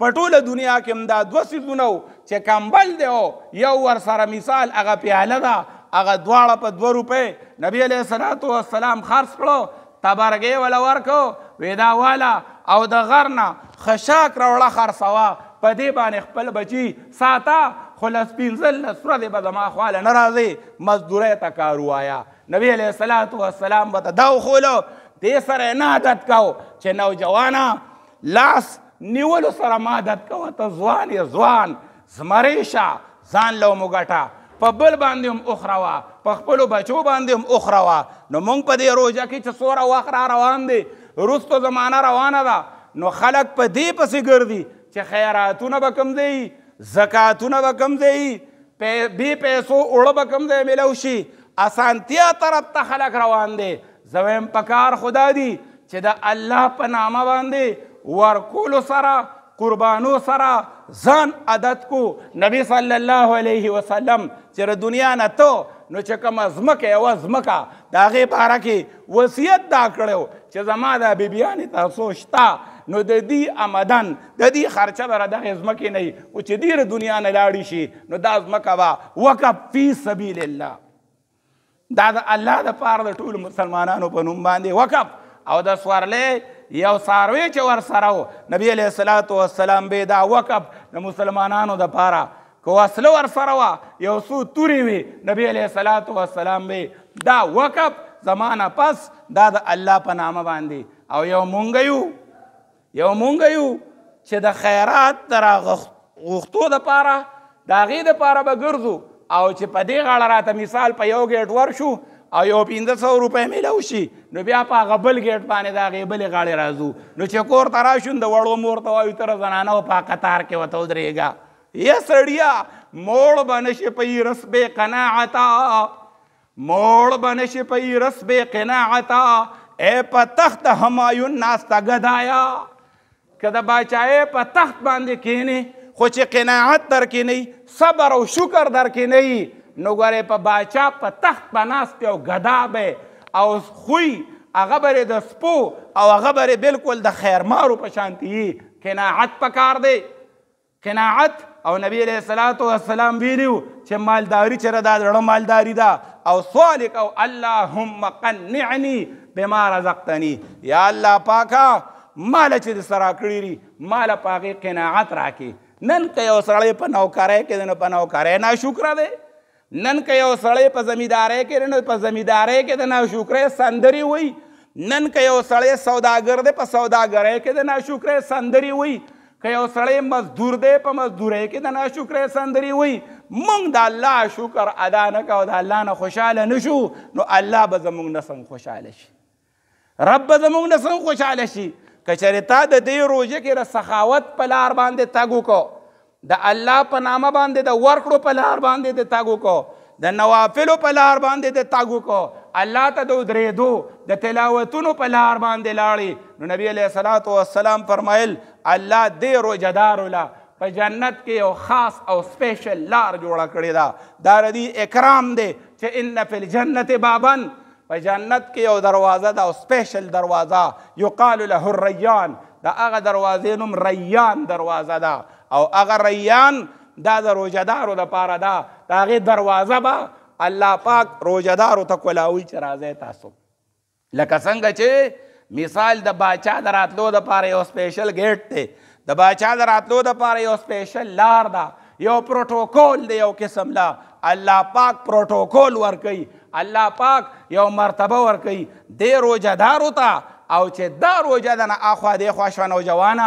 په ټوله دنیا کې هم دا دوه سیزونه چې کمبل دی او یو ور سره مثال هغه پیاله ده هغه دواړه په دوه روپۍ نبی علیه صلات وسلام خرڅ کړو تبرګې وله ورکو ویدا والا او د غر نه خشاک راوړه خرڅوه په دې باندې خپل بچي ساته خو لس پنځه لس ورځې به زما خواله نه راځي مزدورۍ ته کار ووایه نبی علیه صلات وسلام به ته دا وښولو دې سره یې نه عادت کو چې نوجوانه لاس نیولو سره ما عادت کوه ته ځوان یې ځوان زمری شه ځان له وموګټه په بل باندې هم اخروه په خپلو بچو باندې هم اخروه نو موږ په دې روژه کې چې څوره وخت را روان دی وروستو زمانه روانه ده نو خلک په دې پسې ګرځي چې خیراتونه به کم دی زکاتونه به کم دی بی پیسو اوړه به کم دی میلو شي اسانتیا طرف ته خلک روان دی زویم پکار خدا دی چې د الله په نامه باندې ورکولو سره قربانو سره ځان عادت کو نبی صلی الله علیه وسلم چې دنیا نه ته نو چې کوم ازمکه او ازمکه دا غي بارا کې وصیت دا کړو چې زما د بیبيان تاسو شتا نو د دې آمدن د دې خرچه بر د ازمکه نه او چې ډیره دنیا نه لاړی شي نو دا ازمکه وا وقف فی سبیل الله دا د الله د پاره د ټول مسلمانانو په نوم باندې وقف او د سوارلې یو ساروی چې ور سره و نبی علیه الصلاة والسلام به دا وقف د مسلمانانو د پاره که وسله ور سره وه یو څو تورې وي نبی علیه الصلاة والسلام به دا وقف زمانه پس دا د الله په نامه باندې او یو مونږ یو یو مونږ یو چې د خیرات د راغوښتو دپاره د هغې دپاره به ګرځو او چې په دې غاړه راته مثال په یو ګیټ ور شو او یو پنځه سو روپۍ مې له وشي نو بیا په هغه بل ګیټ باندې د هغې بلې غاړې راځو نو چې کور ته راشو د وړو مور ته وایو تره زنانه په قطار کې ورته ودرېږه ی سړیا موړ به نشي په یې رسبې قناعته موړ به نشي په یې رسبې قناعته ای په تخت همایون ناسته ګدایا که د باچای په تخت باندې کینې خو چې قناعت در کینې صبر او شکر در کینې نو ګورې په باچا په تخت به ناست یو ګدا به او خوی هغه به د سپو او هغه به بالکل د خیرمارو په شانتي قناعت پکار دی قناعت او نبی علیہ الصلات والسلام ویلو چې مالداری چر دا زړه مالداری دا او سوالک او اللهم قنعني بما رزقتني یا الله پاکا مال چې سره کړی ری مال پاکه قناعت راکې نن که یو سړی په نوکارۍ کې نه په نوکارۍ نه شکر دی نن که یو سړی په زمیندارۍ کې نو په زمیندارۍ کې د ناشکرۍ سندرې وایي نن که یو سړی سوداګر دی په سوداګرۍ کې د ناشکرۍ سندرې وایي که یو سړی مزدور دی په مزدورۍ کې د ناشکرۍ سندرې وایي موږ د الله شکر ادا نه کوو د الله نه خوشحاله نه شو نو الله به زموږ نه څنګه خوشحاله شي رب به زموږ نه څنګه خوشحاله شي که چېرې تا د دې روژې کې د سخاوت په لار باندې تګ وکړو د الله په نامه باندې د ورکړو په لار باندې د تاګو کو د نوافلو په لار باندې د تاګو کو الله ته د درېدو د تلاوتونو په لار باندې لاړې نو نبی علیه الصلاۃ والسلام فرمایل الله دې روجدار ولا په جنت کې یو خاص او سپیشل لار جوړه کړې ده دا ردی اکرام دی چې ان فی الجنت بابن په جنت کې یو دروازه ده او سپیشل دروازه یقال له الریان دا هغه دروازې نوم ریان دروازه ده او هغه ریان دا د روجدارو د پاره دا د هغې دروازه به الله پاک روجدارو ته کولاوي چې راځئ تاسو لکه څنګه چې مثال د باچا د راتلو د پاره یو سپیشل ګیټ دی د باچا د راتلو د پاره یو سپیشل لار ده یو پروتوکول دی یو قسم لا الله پاک پروتوکول ورکي الله پاک یو مرتبه ورکي د روجدارو ته او چې دا روجه د نه اخوا دی خوا شوه نوجوانه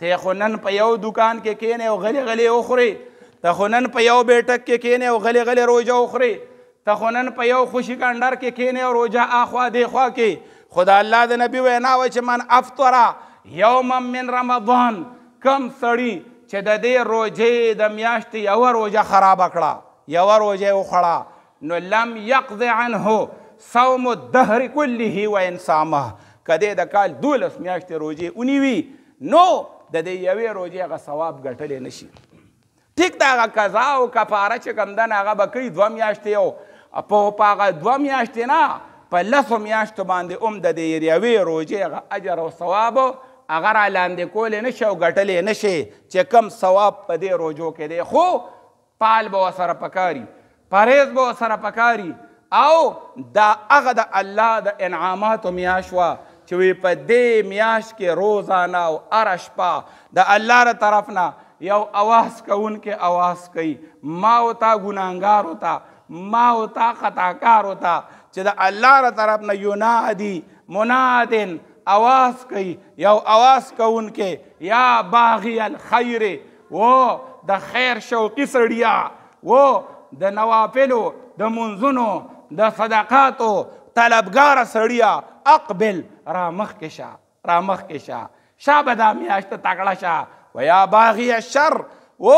ته خنن په یو دکان کې کینې او غلی غلی اخري ته خنن په یو بیٹک کې کینې او غلی غلی روزه اخري ته خنن په یو خوشی کاندار کې کینې او روزه اخوا دی خوا کې خدا الله د نبی وینا و چې من افطرا یوم من رمضان کم سړی چې د دې روزه د میاشتې یو روزه خراب کړه یو روزه وخړه نو لم یقض عنه صوم الدهر كله و انصامه کده د کال دولس میاشتې روزه اونې وی نو د دې یوې روجې هغه ثواب ګټلی نه شي ټیک د هغه قضا او کفاره چې کوم ده هغه به کوي دوه میاشتې او په هغه دوه میاشتې نه په لسو میاشتو باندې هم د دې یوې روجې هغه اجر او ثواب هغه را لاندې کولی نه شي او ګټلی نه شي چې کم ثواب په دې روجو کې دی خو پال به ورسره پکاري پرهیز به ورسره پکاري او دا هغه د الله د انعاماتو میاشت وه چې وی په دې میاش کې روزانه او هر شپه د الله تر طرف نه یو اواز کوون کې اواز کوي ما او تا ګناګار وتا ما او تا خطاکار وتا چې د الله تر طرف نه یونادی منادن اواز کوي یو اواز کوون کې یا باغی الخير و د خیر شوقي سړیا و د نوافلو د منځونو د صدقاتو طلبګار سړیا اقبل را مخ کې شه را مخ کې شه شا به دا میاشته تکړه شه ویا باغی الشر و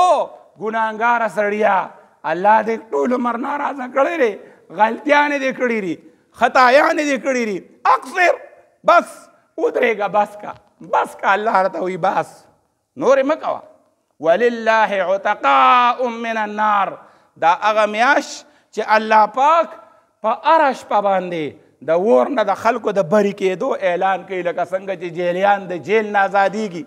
ګناهګار سړیا الله دې ټول مرنا راځه کړی ری غلطیانه دې کړی ری خطایانه دې کړی ری اکثر بس ودرېګه بس کا بس کا الله راته وی بس نور مکوا ولله عتقاء من النار دا هغه میاش چې الله پاک په پا ارش پاباندې د ور نه د خلکو د بری کېدو اعلان کوي لکه څنګه چې جیلیان د جیل نه آزادېږي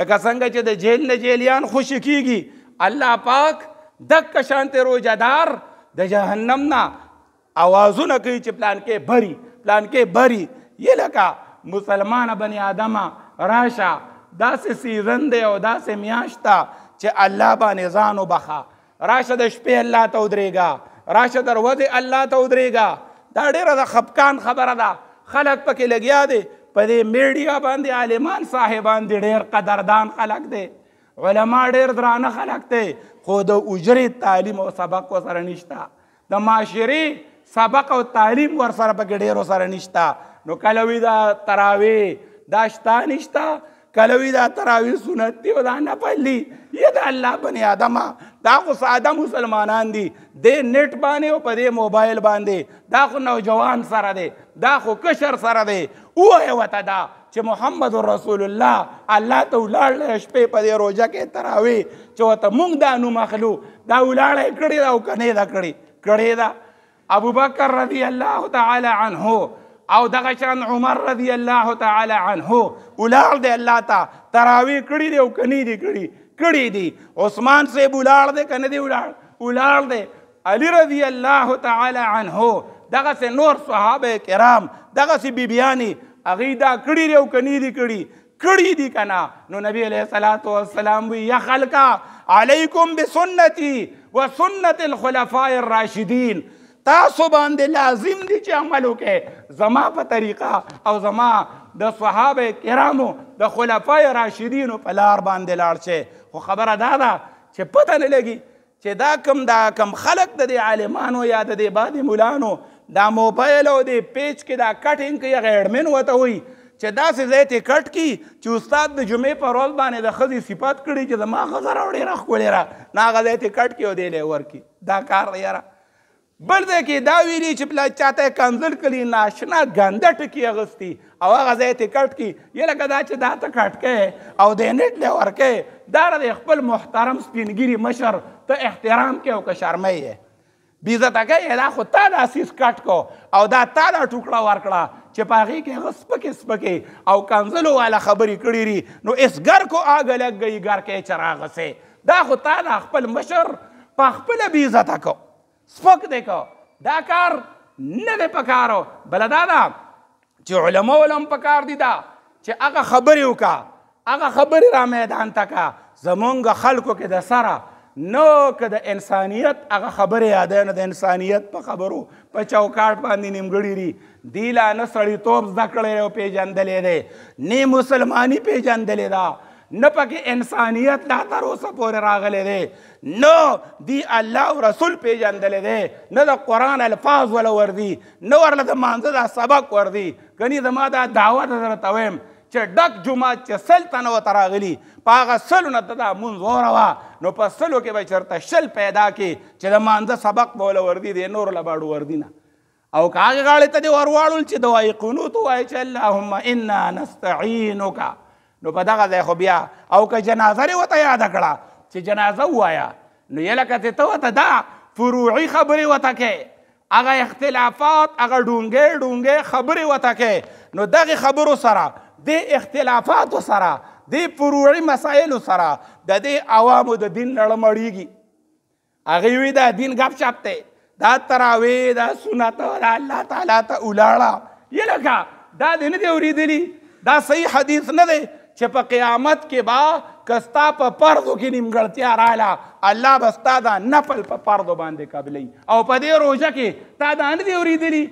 لکه څنګه چې د جیل نه جیلیان خوشي کیږي الله پاک دک شانته روجدار د جهنم نه اوازونه کوي چې پلان کې بری پلان کې بری یې لکه مسلمان بنی آدمه راشه داسې سیزن دی او داسې میاشت چې الله باندې ځان وبخه راشه د شپې الله ته ودرېږه راشه دروازې الله ته ودرېږه دا ډیره د خپکان خبره ده خلک پکې لګیا دي په دې میډیا باندې عالمان صاحبان دي ډیر قدردان خلک دي علما ډیر درانه خلک دي خو د اجرې تعلیم او سبق ورسره نشته د معاشري سبق او تعلیم ورسره پکې ډیر ورسره نشته نو کله وی دا تراوی دا شته نشته کله وی دا تراوی سنت دی او دا نه پلی یا د الله بنی آدم دا خو ساده مسلمانان دي د نت باندې او په دې موبایل باندې دا خو نوجوان سره دی دا خو کشر سره دی وایه وته دا چې محمد رسول الله الله ته ولاړ شپې په دې روزه کې تراوي چې وته مونږ دا نو مخلو دا ولاړ کړي دا کنه دا کړي کړي دا ابو بکر رضی الله تعالی عنه او دغه شان عمر رضی الله تعالی عنه ولاړ دی الله ته تراوي کړي دی او کني دی کړي کړی دي عثمان سے بولاړ دے کنه دی ولاړ ولاړ دے علی رضی الله تعالی عنہ دغه سے نور صحابه کرام دغه سی بیبیانی اغه دا کړی دی او کني دی کړی کړی دی کنا نو نبی علیہ الصلوۃ والسلام وی یا خلقا علیکم بسنتی وسنت الخلفاء الراشدین تاسو باندې لازم دي چې عمل وکې زما په طریقه او زما د صحابه کرامو د خلفای راشدینو په لار باندې لاړ شئ خو خبره دا ده چې پته نه لګي چې دا کم دا کم خلق د دې عالمانو یا د دې بادي مولانو دا موبایل او د پیج کې دا کټینګ کوي هغه ایډمن وته وي چې داسې ځای ته کټ کی چې استاد د جمعې په ورځ باندې د ښځې صفات کړي چې زما ښځه راوړې را ښکلې را نه هغه ځای ته کټ کي او دی ور کی دا کار یاره بل ځای کې دا ویلي چې پلا چاته یې کنزل کړي ناشنا ګنده ټکي اغوستي او هغه ځای ترې کټ کړي یې لکه دا چې دا ته کټ کړې او دی نېټ دی ورکې دا د خپل محترم سپینګیري مشر ته احترام کې او که شرمی یې بېزته کوې دا خو تا دا سیس کټ کو او دا تا دا ټوکړه ورکړه چې په هغې کې هغه سپکې سپکې او کنزلو والا خبرې کړي ري نو اس ګر کو آګه لګ گئی ګر کې چراغ سه دا خو تا دا خپل مشر په خپله بېزته کو سپک دی کو دا کار نه دی په کارو بله دا ده چې علما ولم په کار دي دا چې هغه خبرې وکړه هغه خبرې را میدان ته کا زمونږ خلکو کې د سره نو که د انسانیت هغه خبرې یاده نه د انسانیت په خبرو په چوکاټ باندې نیمګړي دي دی لا نه سړیتوب زده کړی او پېژندلی دی نه مسلمانی پېژندلی ده نه پکې انسانیت لا تر اوسه پورې راغلی دی نه دی الله او رسول پیژندلی دی نه د قرآن الفاظ وله وردي نه ورله د مانځه دا سبق وردي کنی زما دا دعوه ده درته وایم چې ډک جمعات چې سل تنه ورته راغلي په هغه سلو نه ته دا مونځ وروه نو په سلو کې به چېرته شل پیدا کې چې د مانځه سبق به وله وردي دی نور له باړو وردي نه او کاغه غاړې ته دې ور واړول چې دوایې قنوت ووایې چې اللهم انا نستعینک نو په دغه ځای خو بیا او که جنازه رې ورته یاده کړه چې جنازه ووایه نو یې لکه چې ته ورته دا فروعي خبرې ورته کې هغه اختلافات هغه ډونګې ډونګې خبرې ورته کې نو دغې خبرو سره دې اختلافاتو سره دې فروعي مسایلو سره د دې عوامو د دین لړه مړېږي هغې وی دا دین ګپ چپ دی دا تراوې دا سنت دا الله تعالی ته ولاړه یې لکه دا دې نه دی اورېدلي دا صحیح حدیث نه دی چې په قیامت کې با کستا په پردو کې نیمګړتیا رااله الله به ستا دا نفل په پردو باندې قبلی او په دې روژه کې تا دا نه دی اورېدلي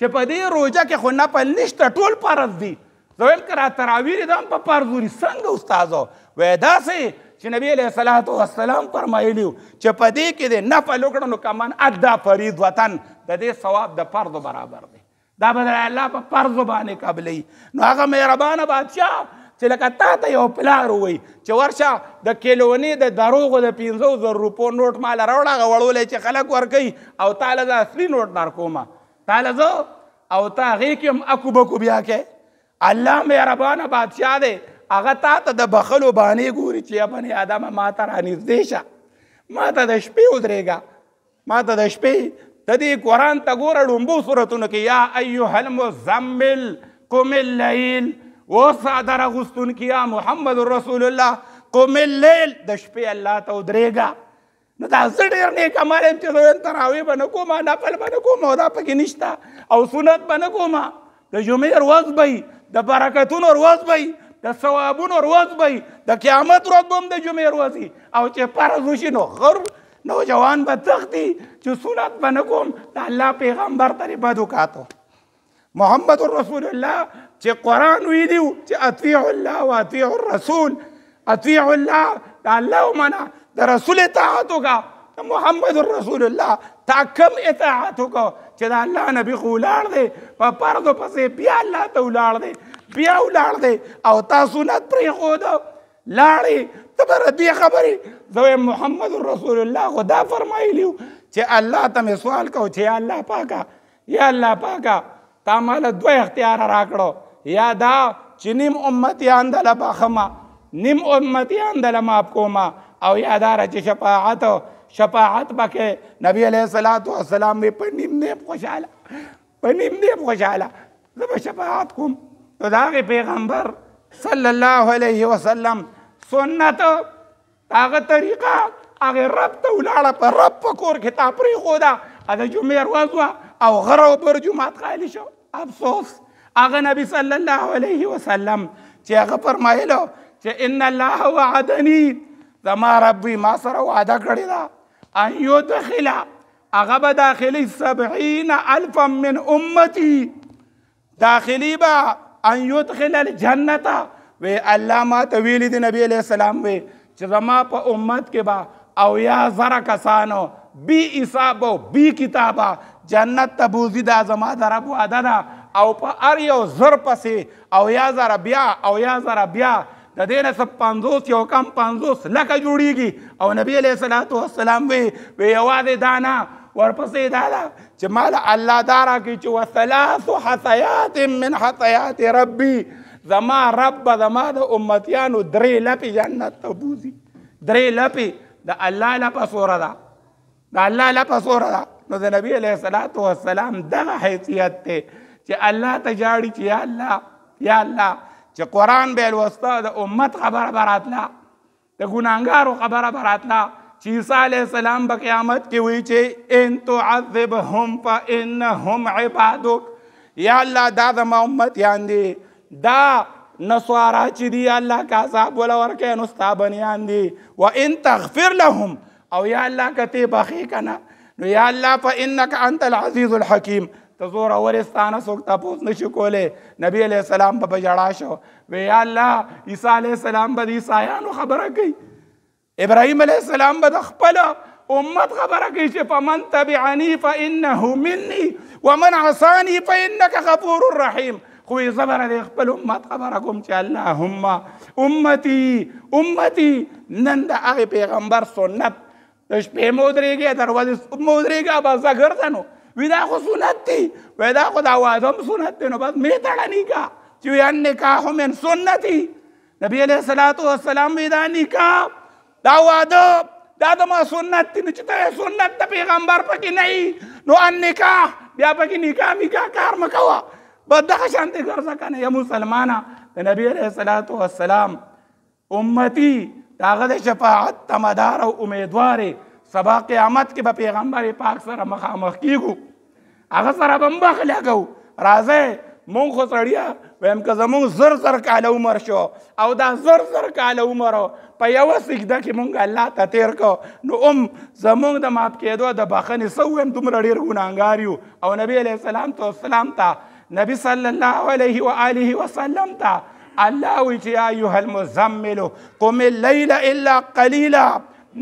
چې په دې روژه کې خو نفل نشته ټول فرض دي زه ویل که را تراویر دم په پرزوري څنګه استاذو وای داسې چې نبی علیہ الصلوۃ والسلام فرمایلی چې په دې کې د نفل وکړو کمن ادا فرید وطن د دې ثواب د فرض برابر دی دا بدل الله په فرض باندې قبلې نو هغه مهربانه بادشاہ چې لکه تا ته یو پلار ووي چې ورشه د کیلونې د دروغو د پنځو زر روپو نوټ ماله راوړه هغه وړولی چې خلک ورکوي او تا له زه اصلي نوټ درکوم تا له زه او تا هغې کې هم اکو بکو بیا کې الله مهربانه بادشاه دی هغه تا ته د بخلو بانې ګوري چې بنې آدمه ما ته رانږدې شه ما ته د شپې ودرېږه ما ته د شپې د دې قرآن ته ګوره ړومبو صورتونو کې یا ایها المزمل قم الليل و صادر غستون کیا محمد رسول الله قوم الليل د شپې الله ته ودرېګا نو دا زه ډېر نیک عمل یم چې زه تراویح به نه کوم نفل به نه کوم او دا پکې نشته او سنت به نه کوم د جمعې ورځ به د برکتونو ورځ به د ثوابونو ورځ به د قیامت ورځ به هم د جمعې ورځ او چې فرض وشي نو غر نوجوان به تختی چې سنت به نه کوم د الله پیغمبر ترې بد وکاتو محمد رسول الله چې قران وی دی چې اطیع الله او اطیع الرسول اطیع الله د الله معنا د رسول اطاعت وکا محمد رسول الله تا کم اطاعت وکا چې د الله نبی خو لاړ دی په پردو پسې بیا الله ته ولاړ دی بیا ولاړ دی او تاسو نه پرې خو دا لاړې تبر دې خبرې زه محمد رسول الله خدا فرمایلی چې الله ته سوال کو چې الله پاکا یا الله پاکا تا مال دوه اختیار راکړو یا دا چې نیم امتیان د لباخما نیم امتیان د لمابکوما او یا دا چې شفاعت شفاعت پکې نبی علیہ الصلوۃ والسلام په نیم نیم خوشاله په نیم نیم خوشاله زما شفاعت کوم نو دا پیغمبر صلی الله علیه وسلم سنت هغه طریقه هغه رب ته ولاړه په رب په کور کې تا پرې خو دا د جمعې ورځ او غره پر جمعات خالی شو افسوس هغه نبی صلی الله علیه وسلم چې هغه فرمایلو چې ان الله وعدنی زما ربي ما سره وعده کړی ده ان یدخل هغه به داخلي سبعین الفا من امتی داخلي به ان یدخل الجنه وی الله ما ته ویلی دی نبی علیہ السلام وی چې زما په امت کې به او یا زره کسانو بی حساب بی کتابه جنت ته بوزي دا زما د رب وعده ده او په هر یو زر پسې او یا زره بیا او یا زره بیا د دې نه څه پنځوس یو کم پنځوس لکه جوړیږي او نبی علیه صلات وسلام وی وی یوازې دا نه ورپسې دا ده چې مال الله دا راکړي چې وثلاث حثیات من حثیات ربي زما رب به زما د امتیانو درې لپې جنت ته بوځي درې لپې د الله لپه سوره ده د الله لپه سوره ده نو د نبی علیه صلات وسلام دغه حیثیت دی چې الله ته جاړي چې یا الله یا الله چې قران به لوسته د امت خبره براتلا د ګناګارو خبره براتلا چې عیسی علی السلام په قیامت کې وی چې ان تعذبهم فانهم عبادك یا الله دا د امت یاندې دا نسوارا چې دی الله کا صاحب ولا ورکه نو ستابن یاندې و ان تغفر لهم او یا الله کته بخې کنه نو یا الله فانك انت العزيز الحكيم ته زور اورستانه څوک تاسو نشو کوله نبی علی السلام په بجړا شو وی یا الله عیسی علی السلام به عیسایانو خبره کوي ابراهیم علی السلام به خپل امت خبره کوي چې فمن تبعنی فانه مني ومن عصانی فانك غفور رحیم خو یې زبر د خپل امت خبره کوم چې اللهم امتی امتی نن د هغه پیغمبر سنت د شپې مودريږي دروازه مودريږي بازار ګرځنو وی دا خو سنت دی وی دا خو دا واده هم سنت دی نو بس مې تړه نکاح چې وی ان نکاح من سنتي نبی علیہ الصلوۃ والسلام وی دا نکاح دا واده دا د ما سنت دی چې ته سنت د پیغمبر پکې نه نو ان نکاح بیا پکې نکاح میکاح کار مکوا بس دغه شانتي ګرځه کنه یا مسلمانه د نبی علیہ الصلوۃ والسلام امتی داغه د شفاعت تمدار او امیدواره سبا قیامت کې به پیغمبر پاک سره مخامخ کیږو هغه سره به مخ لګو راځي مونږ خو سړیا ویم که زمونږ زر زر کاله عمر شو او دا زر زر کاله عمر په یوه سجده کې مونږ الله ته تیر کو نو ام زمونږ د ماپ کېدو د بخنې څه ویم دومره ډېر ګناهګار یو او نبی علیه السلام ته اسلام ته نبی صلی الله علیه و آله وسلم ته الله وی چې یا ایها المزمل قم الليل الا قلیلا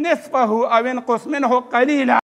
نصفه أو انقص منه قليلا